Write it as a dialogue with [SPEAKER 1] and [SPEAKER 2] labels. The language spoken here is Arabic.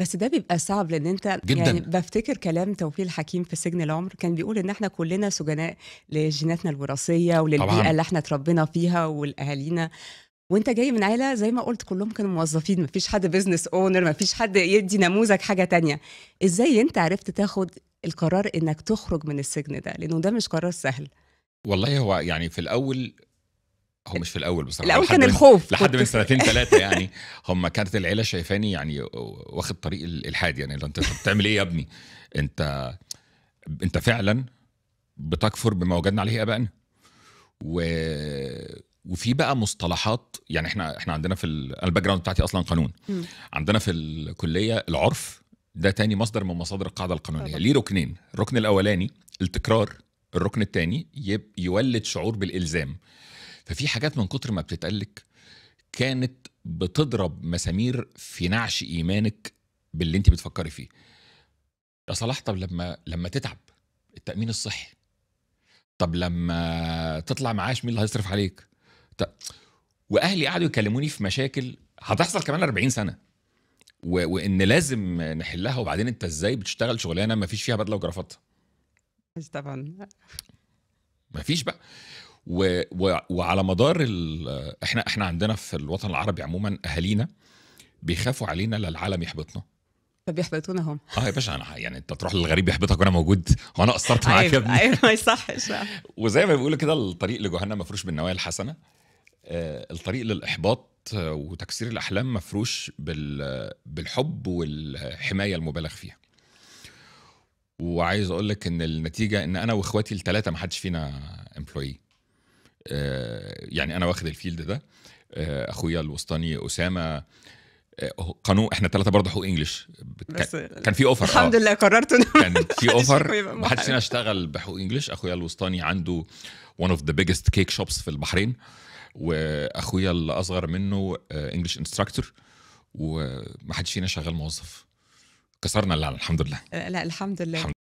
[SPEAKER 1] بس ده بيبقى صعب لان انت جداً. يعني بفتكر كلام توفيق الحكيم في سجن العمر كان بيقول ان احنا كلنا سجناء لجيناتنا الوراثيه وللبيئه طبعاً. اللي احنا اتربينا فيها والاهالينا وانت جاي من عيله زي ما قلت كلهم كانوا موظفين مفيش حد بيزنس اونر مفيش حد يدي نموذج حاجه تانية ازاي انت عرفت تاخد القرار انك تخرج من السجن ده لانه ده مش قرار سهل
[SPEAKER 2] والله هو يعني في الاول هو مش في الاول بصراحه الاول كان الخوف لحد من سنتين ثلاثه يعني هم كانت العيله شايفاني يعني واخد طريق الالحاد يعني لو انت بتعمل ايه يا ابني انت انت فعلا بتكفر بما وجدنا عليه ابائنا و... وفي بقى مصطلحات يعني احنا احنا عندنا في الباك جراوند بتاعتي اصلا قانون عندنا في الكليه العرف ده تاني مصدر من مصادر القاعده القانونيه ليه ركنين الركن الاولاني التكرار الركن الثاني يولد شعور بالالزام ففي حاجات من كتر ما بتتقلك كانت بتضرب مسامير في نعش ايمانك باللي انت بتفكري فيه يا صلاح طب لما لما تتعب التامين الصحي طب لما تطلع معاش مين اللي هيصرف عليك طب واهلي قعدوا يكلموني في مشاكل هتحصل كمان 40 سنه و... وان لازم نحلها وبعدين انت ازاي بتشتغل شغلانه ما فيش فيها بدله وجرافات طبعا ما فيش بقى و و وعلى مدار احنا احنا عندنا في الوطن العربي عموما اهالينا بيخافوا علينا لا العالم يحبطنا
[SPEAKER 1] فبيحبطونا هم
[SPEAKER 2] اه يا باشا انا يعني انت تروح للغريب يحبطك وانا موجود وانا قصرت معاك يا أيوة، ابني ايوه ما
[SPEAKER 1] يصحش
[SPEAKER 2] وزي ما بيقولوا كده الطريق لجهنم مفروش بالنوايا الحسنه آه الطريق للاحباط وتكسير الاحلام مفروش بالحب والحمايه المبالغ فيها وعايز اقول لك ان النتيجه ان انا واخواتي الثلاثه ما حدش فينا امبلوي آه، يعني انا واخد الفيلد ده آه، اخويا الوسطاني اسامه آه، قانون احنا ثلاثه برضه حقوق انجلش كان في اوفر الحمد لله
[SPEAKER 1] قررت كان في اوفر ما حدش فينا
[SPEAKER 2] اشتغل بحقوق انجلش اخويا الوسطاني عنده one of the biggest cake shops في البحرين واخويا الاصغر منه انجلش انستراكتور وما حدش فينا شغال موظف كسرنا اللعنه الحمد لله
[SPEAKER 1] لا الحمد لله الحمد